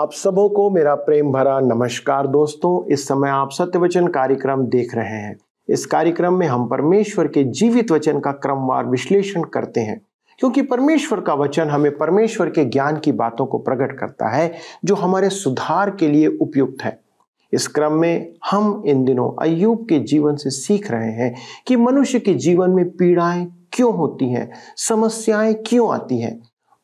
आप सबों को मेरा प्रेम भरा नमस्कार दोस्तों इस समय आप वचन कार्यक्रम देख रहे हैं इस कार्यक्रम में हम परमेश्वर के जीवित वचन का क्रमवार विश्लेषण करते हैं क्योंकि परमेश्वर का वचन हमें परमेश्वर के ज्ञान की बातों को प्रकट करता है जो हमारे सुधार के लिए उपयुक्त है इस क्रम में हम इन दिनों अयुब के जीवन से सीख रहे हैं कि मनुष्य के जीवन में पीड़ाएं क्यों होती हैं समस्याएं क्यों आती हैं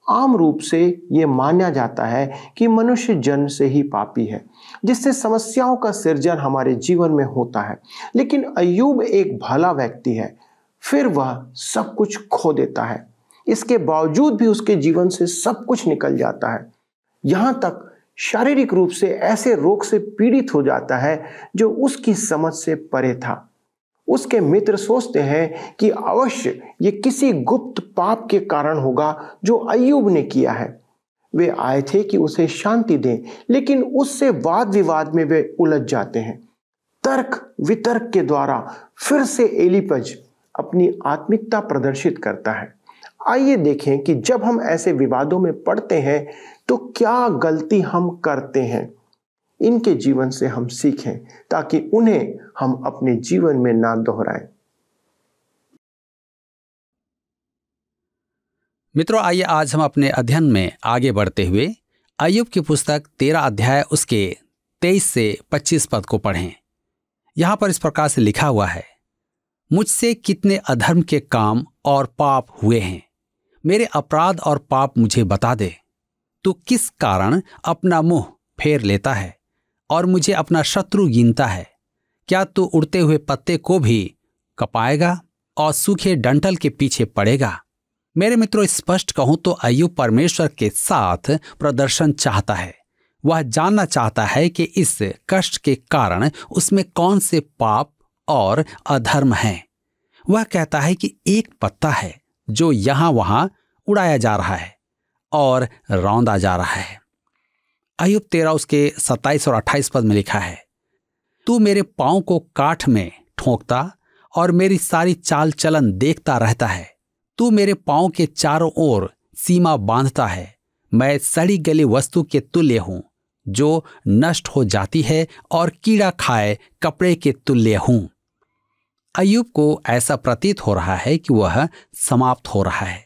आम रूप से ये माना जाता है कि मनुष्य जन्म से ही पापी है जिससे समस्याओं का सृजन हमारे जीवन में होता है लेकिन अयूब एक भला व्यक्ति है फिर वह सब कुछ खो देता है इसके बावजूद भी उसके जीवन से सब कुछ निकल जाता है यहाँ तक शारीरिक रूप से ऐसे रोग से पीड़ित हो जाता है जो उसकी समझ से परे था उसके मित्र सोचते हैं कि अवश्य ये किसी गुप्त पाप के कारण होगा जो अयुब ने किया है वे आए थे कि उसे शांति दें लेकिन उससे वाद विवाद में वे उलझ जाते हैं तर्क वितर्क के द्वारा फिर से एलिपज अपनी आत्मिकता प्रदर्शित करता है आइए देखें कि जब हम ऐसे विवादों में पड़ते हैं तो क्या गलती हम करते हैं इनके जीवन से हम सीखें ताकि उन्हें हम अपने जीवन में ना दोहराएं मित्रों आइए आज हम अपने अध्ययन में आगे बढ़ते हुए अयुब की पुस्तक तेरा अध्याय उसके तेईस से पच्चीस पद को पढ़ें यहां पर इस प्रकार से लिखा हुआ है मुझसे कितने अधर्म के काम और पाप हुए हैं मेरे अपराध और पाप मुझे बता दे तू किस कारण अपना मुंह फेर लेता है और मुझे अपना शत्रु गिनता है क्या तू उड़ते हुए पत्ते को भी कपाएगा और सूखे डंटल के पीछे पड़ेगा मेरे मित्रों स्पष्ट कहूं तो अयु परमेश्वर के साथ प्रदर्शन चाहता है वह जानना चाहता है कि इस कष्ट के कारण उसमें कौन से पाप और अधर्म है वह कहता है कि एक पत्ता है जो यहां वहां उड़ाया जा रहा है और रौंदा जा रहा है अयुब तेरा उसके सत्ताईस और अट्ठाईस पद में लिखा है तू मेरे पाओ को काठ में ठोंकता और मेरी सारी चाल चलन देखता रहता है तू मेरे पाओ के चारों ओर सीमा बांधता है मैं सड़ी गली वस्तु के तुल्य हूं जो नष्ट हो जाती है और कीड़ा खाए कपड़े के तुल्य हूं अयुब को ऐसा प्रतीत हो रहा है कि वह समाप्त हो रहा है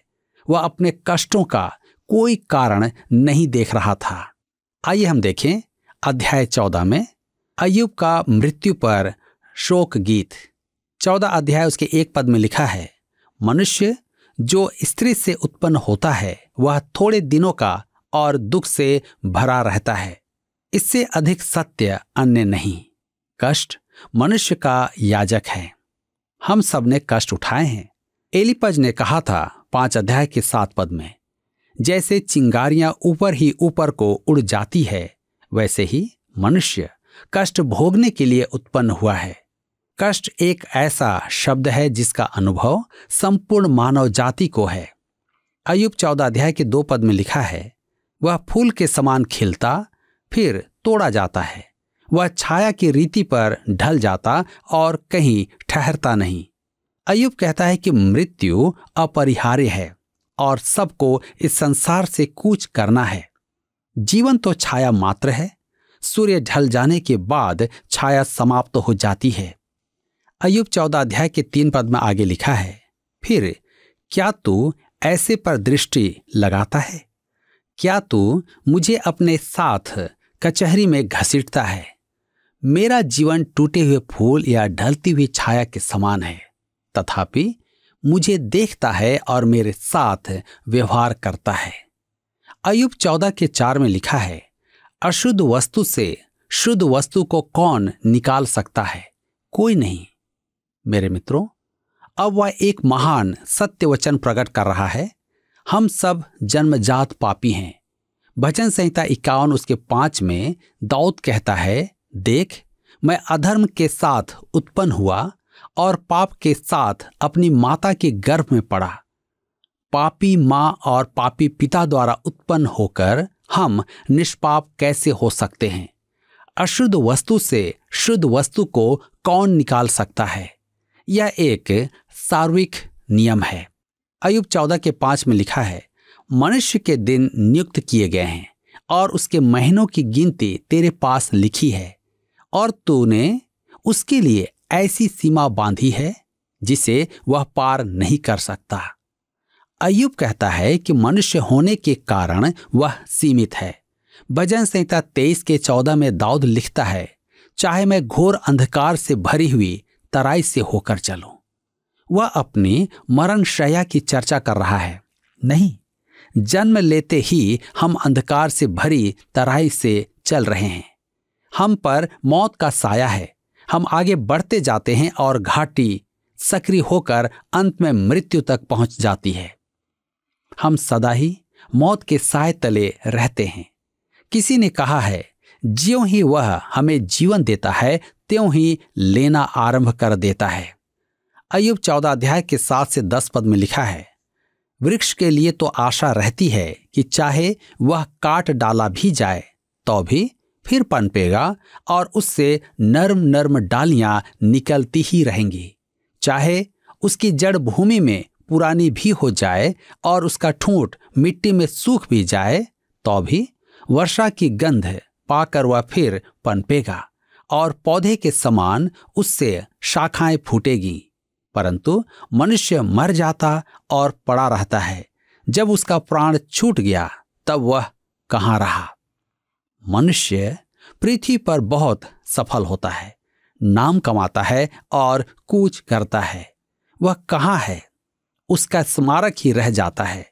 वह अपने कष्टों का कोई कारण नहीं देख रहा था आइए हम देखें अध्याय चौदह में अयुब का मृत्यु पर शोक गीत चौदह अध्याय उसके एक पद में लिखा है मनुष्य जो स्त्री से उत्पन्न होता है वह थोड़े दिनों का और दुख से भरा रहता है इससे अधिक सत्य अन्य नहीं कष्ट मनुष्य का याजक है हम सब ने कष्ट उठाए हैं एलिपज ने कहा था पांच अध्याय के सात पद में जैसे चिंगारियां ऊपर ही ऊपर को उड़ जाती है वैसे ही मनुष्य कष्ट भोगने के लिए उत्पन्न हुआ है कष्ट एक ऐसा शब्द है जिसका अनुभव संपूर्ण मानव जाति को है अयुब चौदह अध्याय के दो पद में लिखा है वह फूल के समान खिलता फिर तोड़ा जाता है वह छाया की रीति पर ढल जाता और कहीं ठहरता नहीं अयुब कहता है कि मृत्यु अपरिहार्य है और सबको इस संसार से कूच करना है जीवन तो छाया मात्र है सूर्य ढल जाने के बाद छाया समाप्त तो हो जाती है अयुब चौदह अध्याय के तीन पद में आगे लिखा है फिर क्या तू ऐसे पर दृष्टि लगाता है क्या तू मुझे अपने साथ कचहरी में घसीटता है मेरा जीवन टूटे हुए फूल या ढलती हुई छाया के समान है तथापि मुझे देखता है और मेरे साथ व्यवहार करता है अयुब चौदह के चार में लिखा है अशुद्ध वस्तु से शुद्ध वस्तु को कौन निकाल सकता है कोई नहीं मेरे मित्रों अब वह एक महान सत्य वचन प्रकट कर रहा है हम सब जन्मजात पापी हैं भजन संहिता इक्यावन उसके पांच में दाऊद कहता है देख मैं अधर्म के साथ उत्पन्न हुआ और पाप के साथ अपनी माता के गर्भ में पड़ा पापी माँ और पापी पिता द्वारा उत्पन्न होकर हम निष्पाप कैसे हो सकते हैं अशुद्ध वस्तु से शुद्ध वस्तु को कौन निकाल सकता है यह एक सार्विक नियम है अयुब चौदह के पांच में लिखा है मनुष्य के दिन नियुक्त किए गए हैं और उसके महीनों की गिनती तेरे पास लिखी है और तूने उसके लिए ऐसी सीमा बांधी है जिसे वह पार नहीं कर सकता अयुब कहता है कि मनुष्य होने के कारण वह सीमित है भजन संहिता तेईस के चौदह में दाऊद लिखता है चाहे मैं घोर अंधकार से भरी हुई तराई से होकर चलूं वह अपनी मरण शया की चर्चा कर रहा है नहीं जन्म लेते ही हम अंधकार से भरी तराई से चल रहे हैं हम पर मौत का साया है हम आगे बढ़ते जाते हैं और घाटी सक्रिय होकर अंत में मृत्यु तक पहुंच जाती है हम सदा ही मौत के साय तले रहते हैं किसी ने कहा है ज्यों ही वह हमें जीवन देता है त्यों ही लेना आरंभ कर देता है अयुब चौदह अध्याय के सात से दस पद में लिखा है वृक्ष के लिए तो आशा रहती है कि चाहे वह काट डाला भी जाए तो भी फिर पनपेगा और उससे नर्म नर्म डालियां निकलती ही रहेंगी चाहे उसकी जड़ भूमि में पुरानी भी हो जाए और उसका ठूंठ मिट्टी में सूख भी जाए तो भी वर्षा की गंध पाकर वह फिर पनपेगा और पौधे के समान उससे शाखाएं फूटेगी परंतु मनुष्य मर जाता और पड़ा रहता है जब उसका प्राण छूट गया तब वह कहाँ रहा मनुष्य पृथ्वी पर बहुत सफल होता है नाम कमाता है और कूच करता है वह कहाँ है उसका स्मारक ही रह जाता है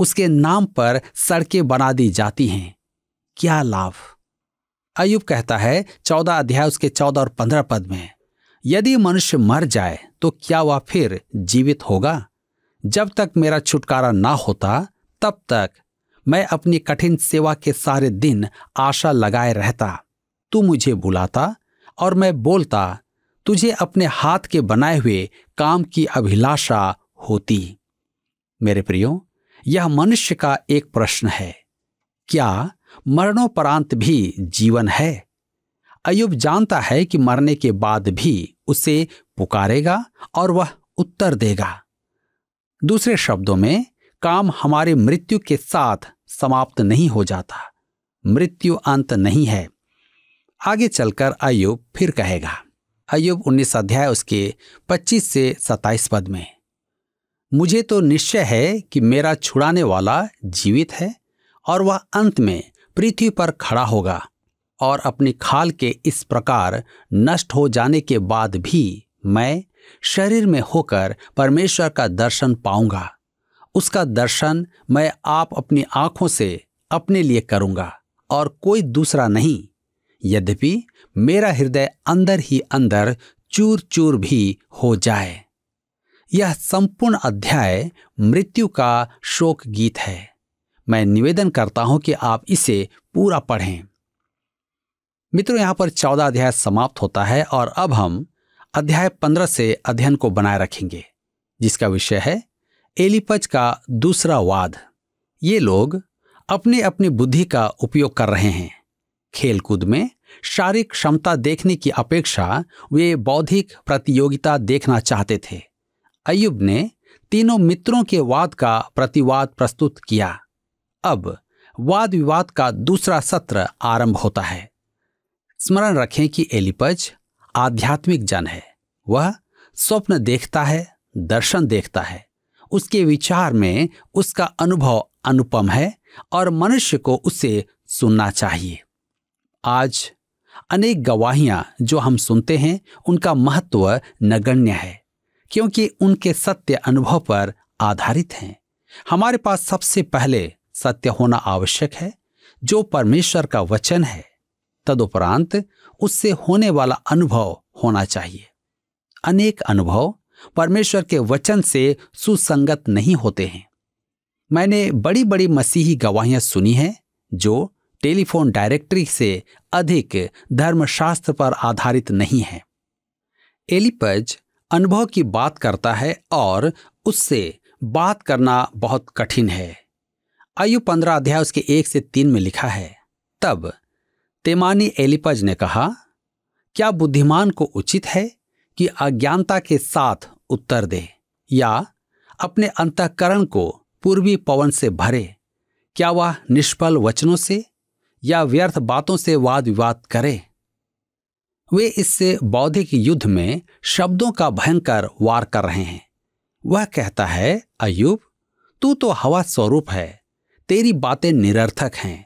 उसके नाम पर सड़कें बना दी जाती हैं क्या लाभ अयुब कहता है चौदह अध्याय उसके चौदह और पंद्रह पद में यदि मनुष्य मर जाए तो क्या वह फिर जीवित होगा जब तक मेरा छुटकारा ना होता तब तक मैं अपनी कठिन सेवा के सारे दिन आशा लगाए रहता तू मुझे बुलाता और मैं बोलता तुझे अपने हाथ के बनाए हुए काम की अभिलाषा होती मेरे प्रियो यह मनुष्य का एक प्रश्न है क्या मरणोपरांत भी जीवन है अयुब जानता है कि मरने के बाद भी उसे पुकारेगा और वह उत्तर देगा दूसरे शब्दों में काम हमारे मृत्यु के साथ समाप्त नहीं हो जाता मृत्यु अंत नहीं है आगे चलकर अयुब फिर कहेगा अयुब उन्नीस अध्याय उसके 25 से 27 पद में मुझे तो निश्चय है कि मेरा छुड़ाने वाला जीवित है और वह अंत में पृथ्वी पर खड़ा होगा और अपनी खाल के इस प्रकार नष्ट हो जाने के बाद भी मैं शरीर में होकर परमेश्वर का दर्शन पाऊंगा उसका दर्शन मैं आप अपनी आंखों से अपने लिए करूंगा और कोई दूसरा नहीं यद्यपि मेरा हृदय अंदर ही अंदर चूर चूर भी हो जाए यह संपूर्ण अध्याय मृत्यु का शोक गीत है मैं निवेदन करता हूं कि आप इसे पूरा पढ़ें मित्रों यहां पर चौदह अध्याय समाप्त होता है और अब हम अध्याय पंद्रह से अध्ययन को बनाए रखेंगे जिसका विषय है एलिपज का दूसरा वाद ये लोग अपने अपनी बुद्धि का उपयोग कर रहे हैं खेलकूद में शारीरिक क्षमता देखने की अपेक्षा वे बौद्धिक प्रतियोगिता देखना चाहते थे अयुब ने तीनों मित्रों के वाद का प्रतिवाद प्रस्तुत किया अब वाद विवाद का दूसरा सत्र आरंभ होता है स्मरण रखें कि एलिपज आध्यात्मिक जन है वह स्वप्न देखता है दर्शन देखता है उसके विचार में उसका अनुभव अनुपम है और मनुष्य को उसे सुनना चाहिए आज अनेक गवाहियां जो हम सुनते हैं उनका महत्व नगण्य है क्योंकि उनके सत्य अनुभव पर आधारित हैं हमारे पास सबसे पहले सत्य होना आवश्यक है जो परमेश्वर का वचन है तदुपरांत उससे होने वाला अनुभव होना चाहिए अनेक अनुभव परमेश्वर के वचन से सुसंगत नहीं होते हैं मैंने बड़ी बड़ी मसीही गवाहियां सुनी हैं जो टेलीफोन डायरेक्टरी से अधिक धर्मशास्त्र पर आधारित नहीं है एलिपज अनुभव की बात करता है और उससे बात करना बहुत कठिन है आयु पंद्रह अध्याय उसके एक से तीन में लिखा है तब तेमानी एलिपज ने कहा क्या बुद्धिमान को उचित है कि अज्ञानता के साथ उत्तर दे या अपने अंतकरण को पूर्वी पवन से भरे क्या वह निष्फल वचनों से या व्यर्थ बातों से वाद विवाद करे वे इससे बौद्धिक युद्ध में शब्दों का भयंकर वार कर रहे हैं वह कहता है अयुब तू तो हवा स्वरूप है तेरी बातें निरर्थक हैं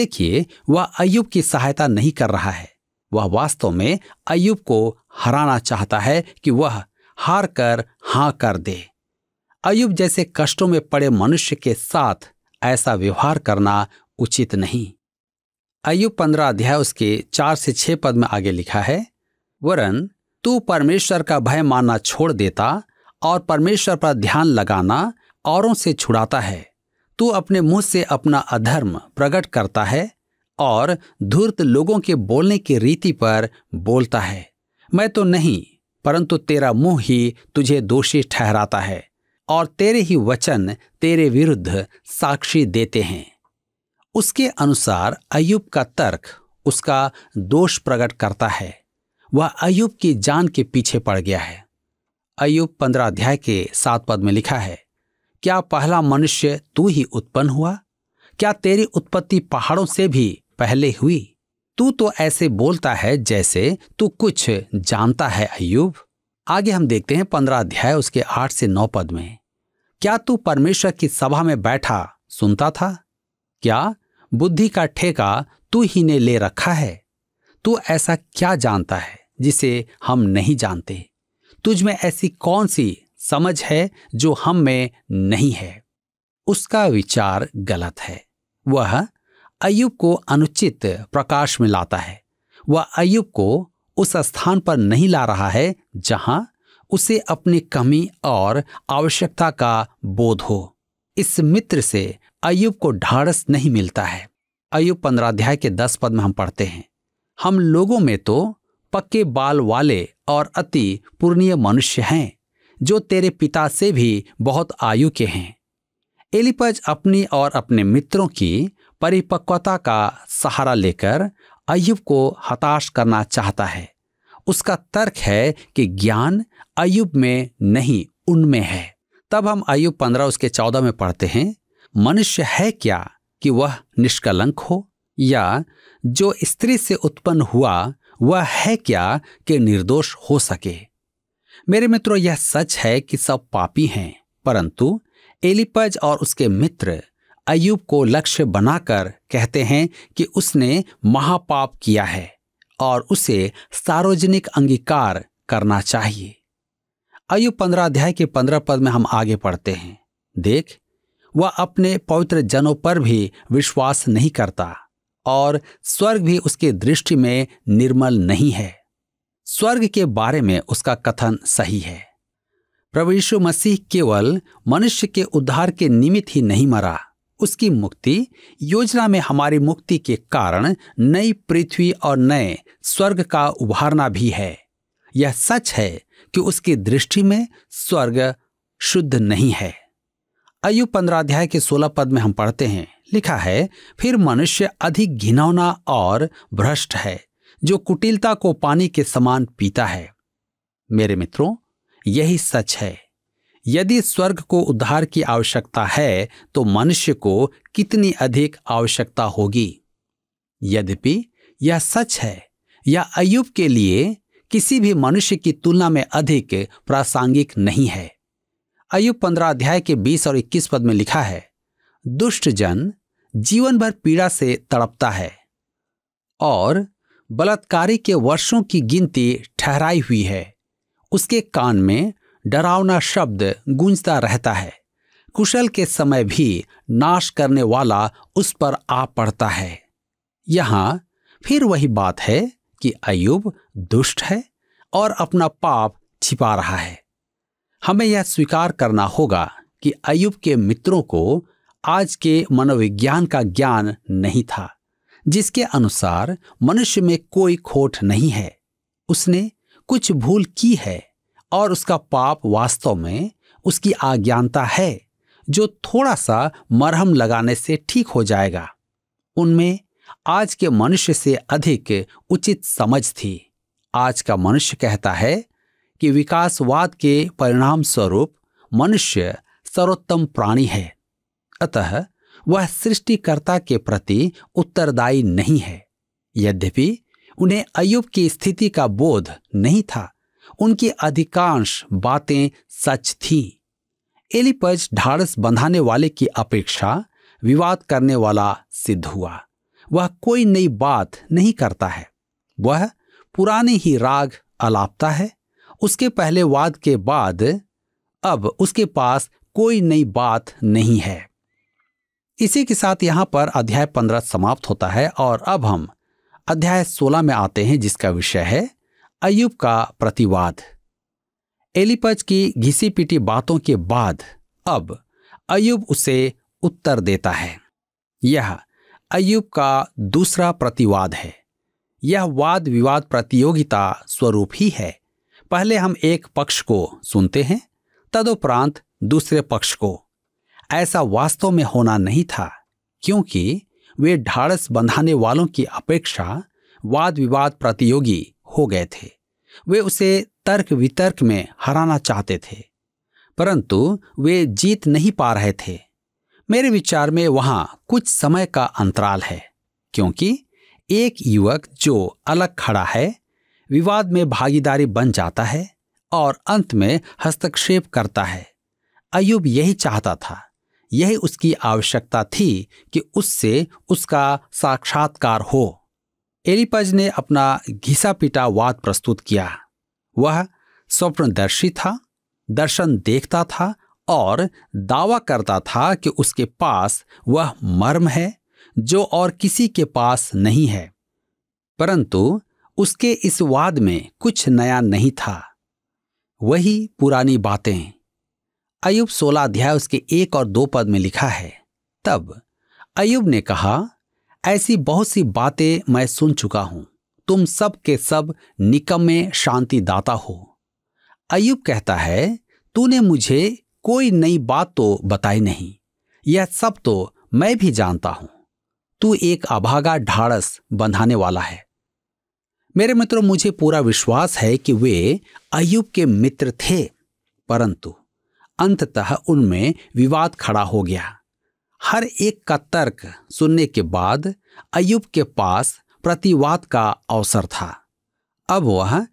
देखिए वह अयुब की सहायता नहीं कर रहा है वह वास्तव में अयुब को हराना चाहता है कि वह हार कर हा कर दे अयुब जैसे कष्टों में पड़े मनुष्य के साथ ऐसा व्यवहार करना उचित नहीं अयुब पंद्रह अध्याय उसके चार से छह पद में आगे लिखा है वरन तू परमेश्वर का भय मानना छोड़ देता और परमेश्वर पर ध्यान लगाना औरों से छुड़ाता है तू अपने मुंह से अपना अधर्म प्रकट करता है और धूर्त लोगों के बोलने की रीति पर बोलता है मैं तो नहीं परंतु तेरा मुंह ही तुझे दोषी ठहराता है और तेरे ही वचन तेरे विरुद्ध साक्षी देते हैं उसके अनुसार अयुब का तर्क उसका दोष प्रकट करता है वह अयुब की जान के पीछे पड़ गया है अयुब पंद्रह अध्याय के सात पद में लिखा है क्या पहला मनुष्य तू ही उत्पन्न हुआ क्या तेरी उत्पत्ति पहाड़ों से भी पहले हुई तू तो ऐसे बोलता है जैसे तू कुछ जानता है अयुब आगे हम देखते हैं पंद्रह अध्याय उसके आठ से नौ पद में क्या तू परमेश्वर की सभा में बैठा सुनता था क्या बुद्धि का ठेका तू ही ने ले रखा है तू ऐसा क्या जानता है जिसे हम नहीं जानते तुझ में ऐसी कौन सी समझ है जो हम में नहीं है उसका विचार गलत है वह अयुब को अनुचित प्रकाश में लाता है वह अयुब को उस स्थान पर नहीं ला रहा है जहां उसे अपनी कमी और आवश्यकता का बोध हो इस मित्र से अयुब को ढाड़स नहीं मिलता है अयुब पंद्राध्याय के दस पद में हम पढ़ते हैं हम लोगों में तो पक्के बाल वाले और अति पूर्णीय मनुष्य हैं जो तेरे पिता से भी बहुत आयु के हैं एलिपज अपनी और अपने मित्रों की परिपक्वता का सहारा लेकर अयुब को हताश करना चाहता है उसका तर्क है कि ज्ञान अयुब में नहीं उनमें है तब हम अयुब पंद्रह उसके चौदह में पढ़ते हैं मनुष्य है क्या कि वह निष्कलंक हो या जो स्त्री से उत्पन्न हुआ वह है क्या कि निर्दोष हो सके मेरे मित्रों यह सच है कि सब पापी हैं परंतु एलिपज और उसके मित्र अयुब को लक्ष्य बनाकर कहते हैं कि उसने महापाप किया है और उसे सार्वजनिक अंगीकार करना चाहिए अयुब पंद्रह अध्याय के पंद्रह पद में हम आगे पढ़ते हैं देख वह अपने पवित्र जनों पर भी विश्वास नहीं करता और स्वर्ग भी उसके दृष्टि में निर्मल नहीं है स्वर्ग के बारे में उसका कथन सही है प्रभु यीशु मसीह केवल मनुष्य के उद्धार के निमित्त ही नहीं मरा उसकी मुक्ति योजना में हमारी मुक्ति के कारण नई पृथ्वी और नए स्वर्ग का उभारना भी है यह सच है कि उसकी दृष्टि में स्वर्ग शुद्ध नहीं है अयु पंद्राध्याय के सोलह पद में हम पढ़ते हैं लिखा है फिर मनुष्य अधिक घिनौना और भ्रष्ट है जो कुटिलता को पानी के समान पीता है मेरे मित्रों यही सच है यदि स्वर्ग को उद्धार की आवश्यकता है तो मनुष्य को कितनी अधिक आवश्यकता होगी यद्यपि यह सच है यह अयुब के लिए किसी भी मनुष्य की तुलना में अधिक प्रासंगिक नहीं है अयुब पंद्रह अध्याय के बीस और इक्कीस पद में लिखा है दुष्ट जन जीवन भर पीड़ा से तड़पता है और बलात्कारी के वर्षों की गिनती ठहराई हुई है उसके कान में डरावना शब्द गूंजता रहता है कुशल के समय भी नाश करने वाला उस पर आ पड़ता है यहां फिर वही बात है कि अयुब दुष्ट है और अपना पाप छिपा रहा है हमें यह स्वीकार करना होगा कि अयुब के मित्रों को आज के मनोविज्ञान का ज्ञान नहीं था जिसके अनुसार मनुष्य में कोई खोट नहीं है उसने कुछ भूल की है और उसका पाप वास्तव में उसकी आज्ञानता है जो थोड़ा सा मरहम लगाने से ठीक हो जाएगा उनमें आज के मनुष्य से अधिक उचित समझ थी आज का मनुष्य कहता है कि विकासवाद के परिणाम स्वरूप मनुष्य सर्वोत्तम प्राणी है अतः वह सृष्टिकर्ता के प्रति उत्तरदायी नहीं है यद्यपि उन्हें अयुब की स्थिति का बोध नहीं था उनकी अधिकांश बातें सच थीं एलिपज ढाड़स बंधाने वाले की अपेक्षा विवाद करने वाला सिद्ध हुआ वह कोई नई बात नहीं करता है वह पुराने ही राग अलापता है उसके पहले वाद के बाद अब उसके पास कोई नई बात नहीं है इसी के साथ यहां पर अध्याय पंद्रह समाप्त होता है और अब हम अध्याय सोलह में आते हैं जिसका विषय है अयुब का प्रतिवाद एलिपज की घिसी पिटी बातों के बाद अब अयुब उसे उत्तर देता है यह अयुब का दूसरा प्रतिवाद है यह वाद विवाद प्रतियोगिता स्वरूप ही है पहले हम एक पक्ष को सुनते हैं तदुपरांत दूसरे पक्ष को ऐसा वास्तव में होना नहीं था क्योंकि वे ढाड़स बंधाने वालों की अपेक्षा वाद विवाद प्रतियोगी हो गए थे वे उसे तर्क वितर्क में हराना चाहते थे परंतु वे जीत नहीं पा रहे थे मेरे विचार में वहां कुछ समय का अंतराल है क्योंकि एक युवक जो अलग खड़ा है विवाद में भागीदारी बन जाता है और अंत में हस्तक्षेप करता है अयुब यही चाहता था यही उसकी आवश्यकता थी कि उससे उसका साक्षात्कार हो एलिपज ने अपना घिसा पिटा वाद प्रस्तुत किया वह स्वप्नदर्शी था दर्शन देखता था और दावा करता था कि उसके पास वह मर्म है जो और किसी के पास नहीं है परंतु उसके इस वाद में कुछ नया नहीं था वही पुरानी बातें अयुब सोलह अध्याय उसके एक और दो पद में लिखा है तब अयुब ने कहा ऐसी बहुत सी बातें मैं सुन चुका हूं तुम सब के सब निकम्मे शांतिदाता हो अयुब कहता है तूने मुझे कोई नई बात तो बताई नहीं यह सब तो मैं भी जानता हूं तू एक अभागा ढाड़स बंधाने वाला है मेरे मित्रों मुझे पूरा विश्वास है कि वे अयुब के मित्र थे परंतु अंततः उनमें विवाद खड़ा हो गया हर एक का तर्क सुनने के बाद अयुब के पास प्रतिवाद का अवसर था अब वह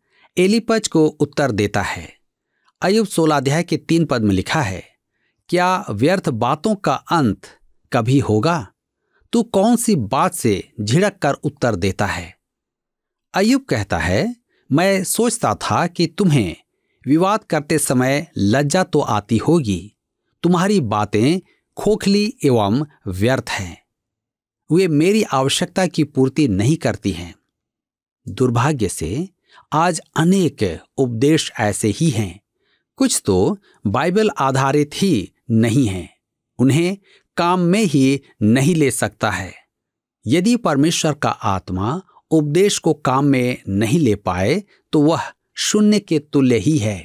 एलिपज को उत्तर देता है अयुब सोलाध्याय के तीन पद में लिखा है क्या व्यर्थ बातों का अंत कभी होगा तू कौन सी बात से झिड़क कर उत्तर देता है अयुब कहता है मैं सोचता था कि तुम्हें विवाद करते समय लज्जा तो आती होगी तुम्हारी बातें खोखली एवं व्यर्थ हैं वे मेरी आवश्यकता की पूर्ति नहीं करती हैं दुर्भाग्य से आज अनेक उपदेश ऐसे ही हैं कुछ तो बाइबल आधारित ही नहीं हैं उन्हें काम में ही नहीं ले सकता है यदि परमेश्वर का आत्मा उपदेश को काम में नहीं ले पाए तो वह शून्य के तुल्य ही है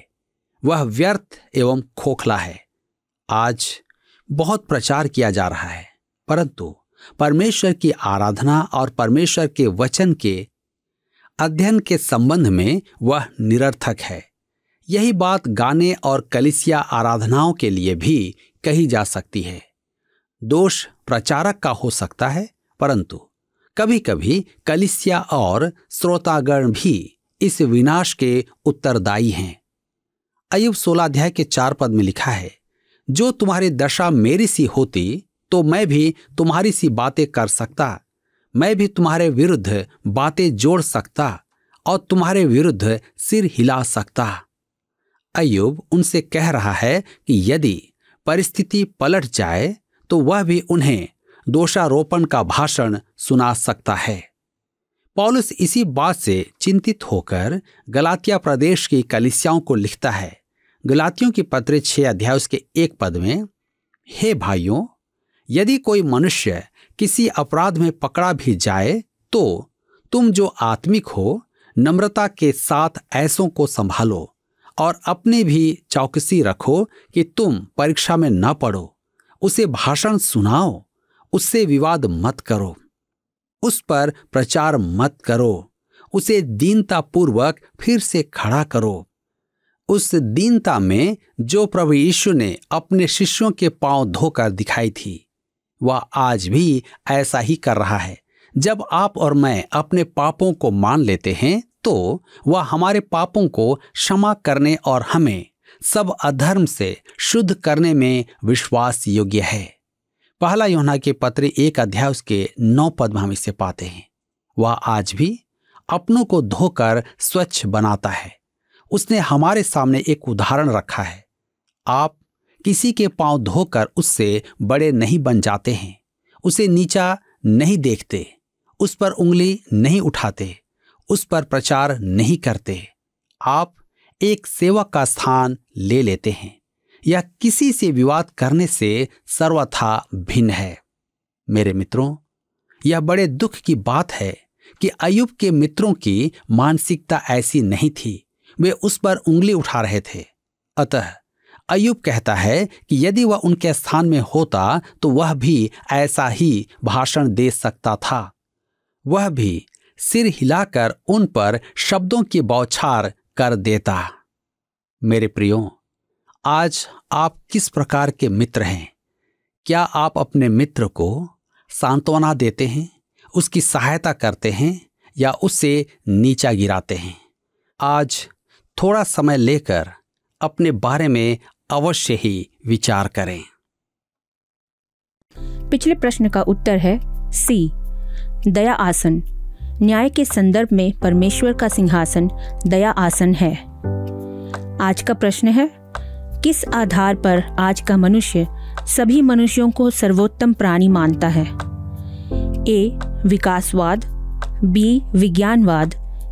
वह व्यर्थ एवं खोखला है आज बहुत प्रचार किया जा रहा है परंतु परमेश्वर की आराधना और परमेश्वर के वचन के अध्ययन के संबंध में वह निरर्थक है यही बात गाने और कलिसिया आराधनाओं के लिए भी कही जा सकती है दोष प्रचारक का हो सकता है परंतु कभी कभी कलिसिया और श्रोतागण भी इस विनाश के उत्तरदायी हैं अयुब सोलाध्याय के चार पद में लिखा है जो तुम्हारी दशा मेरी सी होती तो मैं भी तुम्हारी सी बातें कर सकता मैं भी तुम्हारे विरुद्ध बातें जोड़ सकता और तुम्हारे विरुद्ध सिर हिला सकता अयुब उनसे कह रहा है कि यदि परिस्थिति पलट जाए तो वह भी उन्हें दोषारोपण का भाषण सुना सकता है पॉलिस इसी बात से चिंतित होकर गलातिया प्रदेश की कलिसियाओं को लिखता है गलातियों की पत्र छे अध्याय उसके एक पद में हे भाइयों यदि कोई मनुष्य किसी अपराध में पकड़ा भी जाए तो तुम जो आत्मिक हो नम्रता के साथ ऐसों को संभालो और अपने भी चौकसी रखो कि तुम परीक्षा में न पढ़ो उसे भाषण सुनाओ उससे विवाद मत करो उस पर प्रचार मत करो उसे दीनतापूर्वक फिर से खड़ा करो उस दीनता में जो प्रभु यीशु ने अपने शिष्यों के पांव धोकर दिखाई थी वह आज भी ऐसा ही कर रहा है जब आप और मैं अपने पापों को मान लेते हैं तो वह हमारे पापों को क्षमा करने और हमें सब अधर्म से शुद्ध करने में विश्वास योग्य है पहला योना के पत्र एक अध्याय उसके नौ पद में हम इसे पाते हैं वह आज भी अपनों को धोकर स्वच्छ बनाता है उसने हमारे सामने एक उदाहरण रखा है आप किसी के पांव धोकर उससे बड़े नहीं बन जाते हैं उसे नीचा नहीं देखते उस पर उंगली नहीं उठाते उस पर प्रचार नहीं करते आप एक सेवक का स्थान ले लेते हैं या किसी से विवाद करने से सर्वथा भिन्न है मेरे मित्रों यह बड़े दुख की बात है कि अयुब के मित्रों की मानसिकता ऐसी नहीं थी वे उस पर उंगली उठा रहे थे अतः अयुब कहता है कि यदि वह उनके स्थान में होता तो वह भी ऐसा ही भाषण दे सकता था वह भी सिर हिलाकर उन पर शब्दों की बौछार कर देता मेरे प्रियो आज आप किस प्रकार के मित्र हैं क्या आप अपने मित्र को सांत्वना देते हैं उसकी सहायता करते हैं या उससे नीचा गिराते हैं आज थोड़ा समय लेकर अपने बारे में अवश्य ही विचार करें पिछले प्रश्न का उत्तर है सी दया आसन न्याय के संदर्भ में परमेश्वर का सिंहासन दया आसन है आज का प्रश्न है किस आधार पर आज का मनुष्य सभी मनुष्यों को सर्वोत्तम प्राणी मानता है ए विकासवाद बी विज्ञानवाद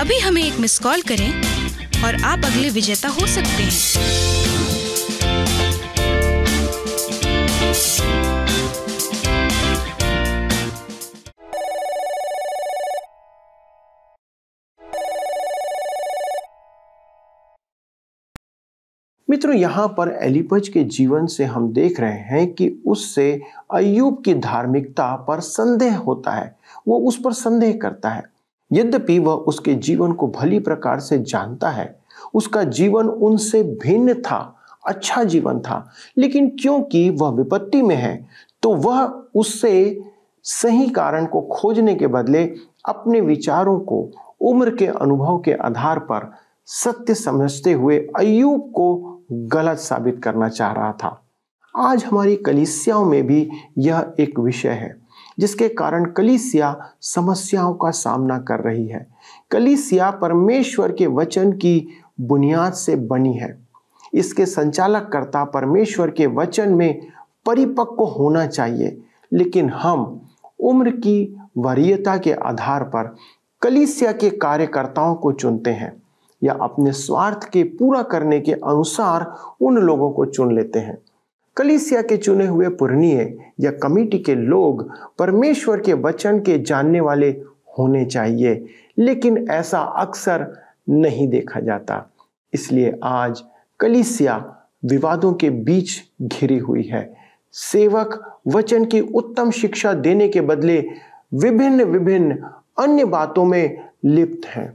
अभी हमें एक मिस कॉल करें और आप अगले विजेता हो सकते हैं मित्रों यहाँ पर एलिपज के जीवन से हम देख रहे हैं कि उससे अयुब की धार्मिकता पर संदेह होता है वो उस पर संदेह करता है यद्यपि वह उसके जीवन को भली प्रकार से जानता है उसका जीवन उनसे भिन्न था अच्छा जीवन था लेकिन क्योंकि वह विपत्ति में है तो वह उससे सही कारण को खोजने के बदले अपने विचारों को उम्र के अनुभव के आधार पर सत्य समझते हुए अयूब को गलत साबित करना चाह रहा था आज हमारी कलिसियाओं में भी यह एक विषय है जिसके कारण कलीसिया समस्याओं का सामना कर रही है कलीसिया परमेश्वर के वचन की बुनियाद से बनी है इसके संचालक करता परमेश्वर के वचन में परिपक्व होना चाहिए लेकिन हम उम्र की वरीयता के आधार पर कलीसिया के कार्यकर्ताओं को चुनते हैं या अपने स्वार्थ के पूरा करने के अनुसार उन लोगों को चुन लेते हैं कलिसिया के चुने हुए पुरनीय या कमिटी के लोग परमेश्वर के वचन के जानने वाले होने चाहिए लेकिन ऐसा अक्सर नहीं देखा जाता इसलिए आज कलिसिया विवादों के बीच घिरी हुई है सेवक वचन की उत्तम शिक्षा देने के बदले विभिन्न विभिन्न अन्य बातों में लिप्त हैं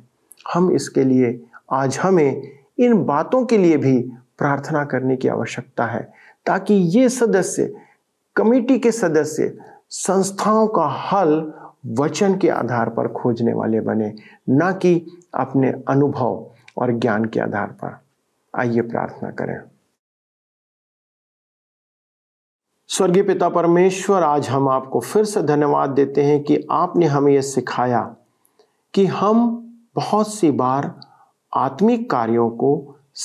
हम इसके लिए आज हमें इन बातों के लिए भी प्रार्थना करने की आवश्यकता है ताकि ये सदस्य कमेटी के सदस्य संस्थाओं का हल वचन के आधार पर खोजने वाले बने ना कि अपने अनुभव और ज्ञान के आधार पर आइए प्रार्थना करें स्वर्गीय पिता परमेश्वर आज हम आपको फिर से धन्यवाद देते हैं कि आपने हमें यह सिखाया कि हम बहुत सी बार आत्मिक कार्यों को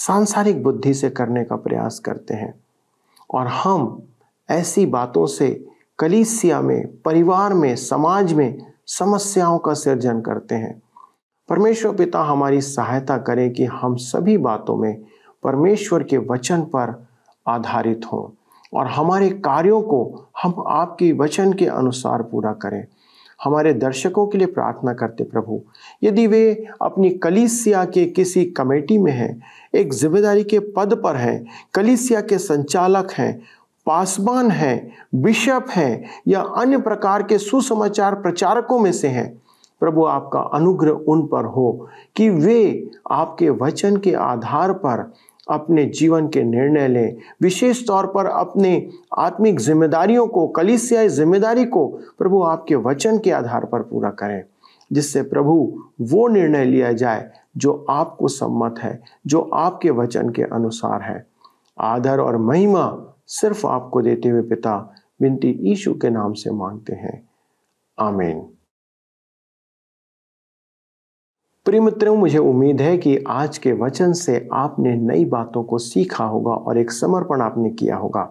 सांसारिक बुद्धि से करने का प्रयास करते हैं और हम ऐसी बातों से कलीसिया में परिवार में समाज में समस्याओं का सृजन करते हैं परमेश्वर पिता हमारी सहायता करें कि हम सभी बातों में परमेश्वर के वचन पर आधारित हों और हमारे कार्यों को हम आपके वचन के अनुसार पूरा करें हमारे दर्शकों के लिए प्रार्थना करते प्रभु यदि वे अपनी कलिसिया के किसी कमेटी में हैं एक जिम्मेदारी के पद पर हैं कलिसिया के संचालक हैं पासवान हैं बिशप हैं या अन्य प्रकार के सुसमाचार प्रचारकों में से हैं प्रभु आपका अनुग्रह उन पर हो कि वे आपके वचन के आधार पर अपने जीवन के निर्णय लें विशेष तौर पर अपने आत्मिक जिम्मेदारियों को कलिसियाई जिम्मेदारी को प्रभु आपके वचन के आधार पर पूरा करें जिससे प्रभु वो निर्णय लिया जाए जो आपको सम्मत है जो आपके वचन के अनुसार है आदर और महिमा सिर्फ आपको देते हुए पिता विनती ईशु के नाम से मांगते हैं आमीन प्रिय मित्रों मुझे उम्मीद है कि आज के वचन से आपने नई बातों को सीखा होगा और एक समर्पण आपने किया होगा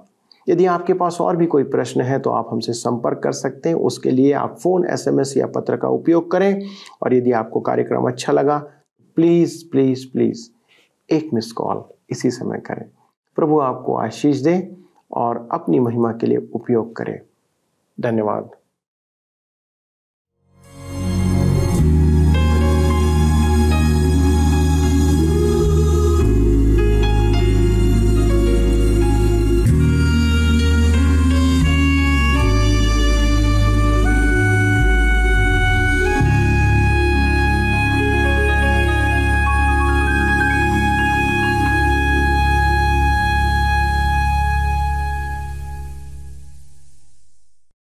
यदि आपके पास और भी कोई प्रश्न है तो आप हमसे संपर्क कर सकते हैं उसके लिए आप फ़ोन एसएमएस या पत्र का उपयोग करें और यदि आपको कार्यक्रम अच्छा लगा प्लीज़ प्लीज़ प्लीज़ एक मिस कॉल इसी समय करें प्रभु आपको आशीष दें और अपनी महिमा के लिए उपयोग करें धन्यवाद